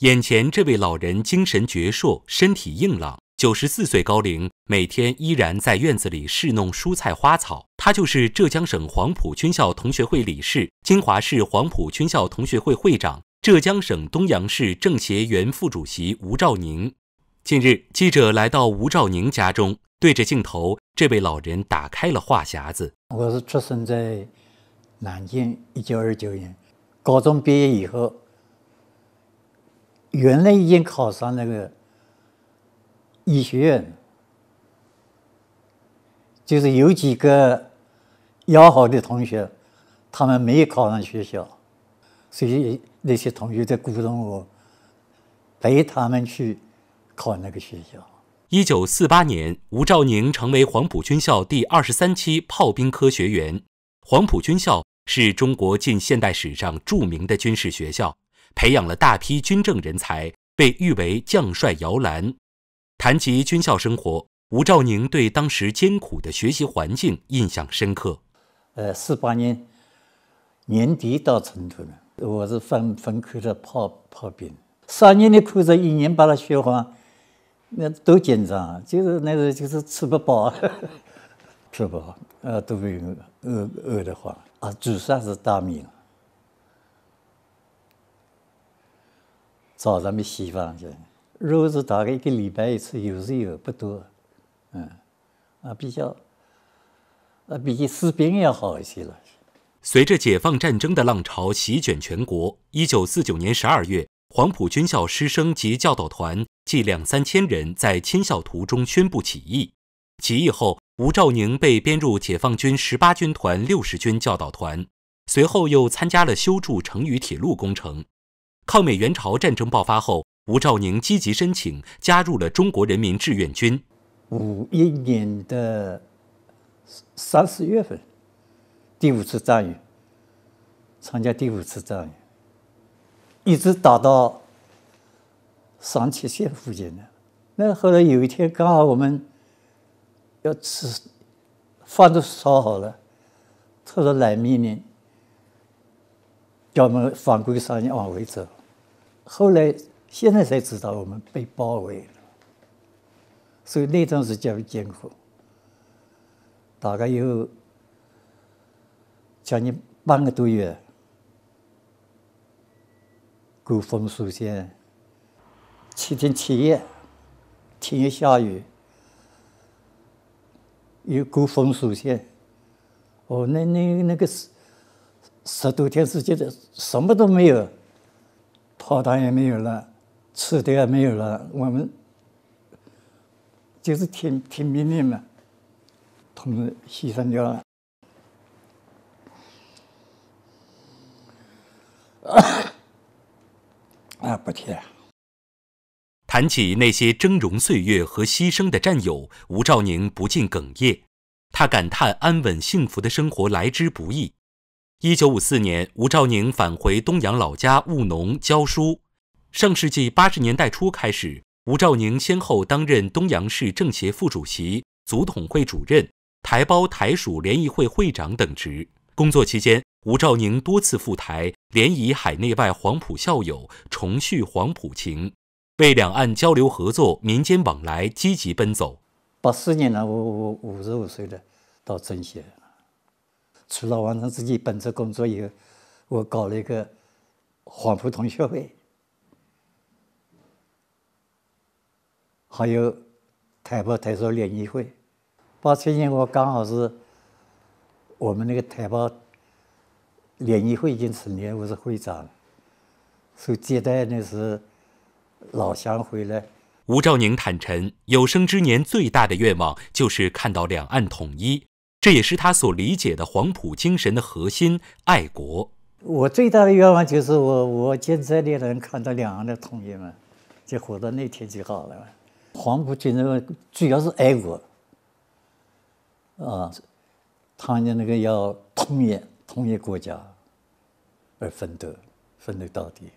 眼前这位老人精神矍铄，身体硬朗，九十四岁高龄，每天依然在院子里侍弄蔬菜花草。他就是浙江省黄埔军校同学会理事、金华市黄埔军校同学会会长、浙江省东阳市政协原副主席吴兆宁。近日，记者来到吴兆宁家中，对着镜头，这位老人打开了话匣子：“我是出生在南京，一九二九年，高中毕业以后。”原来已经考上那个医学院，就是有几个要好的同学，他们没考上学校，所以那些同学在鼓动我陪他们去考那个学校。一九四八年，吴兆宁成为黄埔军校第二十三期炮兵科学员。黄埔军校是中国近现代史上著名的军事学校。培养了大批军政人才，被誉为“将帅摇篮”。谈及军校生活，吴兆宁对当时艰苦的学习环境印象深刻。呃，四八年年底到成都的，我是分分科的炮炮兵，三年的课程一年把它学完，那多紧张啊！就是那个就是吃不饱，吃不饱，啊，都子饿饿得慌啊！主算是大米。早上没稀饭吃，肉是大概一个礼拜一次，有时有不多，嗯，啊比较，啊比士兵要好一些了。随着解放战争的浪潮席卷全国，一九四九年十二月，黄埔军校师生及教导团计两三千人在迁校途中宣布起义。起义后，吴兆宁被编入解放军十八军团六十军教导团，随后又参加了修筑成渝铁路工程。抗美援朝战争爆发后，吴兆宁积极申请加入了中国人民志愿军。五一年的三四月份，第五次战役，参加第五次战役，一直打到三七线附近了。那后来有一天，刚好我们要吃饭都烧好了，特然来命令，叫我们返归上宁往回走。后来，现在才知道我们被包围了，所以那段时间艰苦，大概有将近半个多月过风锁线，七天七夜，天下雨又过风锁线，哦，那那那个十十多天时间的什么都没有。炮弹也没有了，吃的也没有了，我们就是听听命令嘛，他们牺牲掉了。啊，不听。谈起那些峥嵘岁月和牺牲的战友，吴兆宁不禁哽咽，他感叹安稳幸福的生活来之不易。一九五四年，吴兆宁返回东阳老家务农、教书。上世纪八十年代初开始，吴兆宁先后担任东阳市政协副主席、组统会主任、台胞台属联谊会会长等职。工作期间，吴兆宁多次赴台，联谊海内外黄埔校友，重续黄埔情，为两岸交流合作、民间往来积极奔走。八四年呢，我五五十五岁了，到政协。除了完成自己本职工作以后，我搞了一个黄埔同学会，还有台胞台胞联谊会。八七年我刚好是，我们那个台胞联谊会已经成立，我是会长，所接待的是老乡回来。吴兆宁坦陈，有生之年最大的愿望就是看到两岸统一。这也是他所理解的黄埔精神的核心——爱国。我最大的愿望就是我我现在也能看到两岸的统一嘛，就活到那天就好了嘛。黄埔精神主要是爱国，啊，他们那个要统一、统一国家而奋斗，奋斗到底。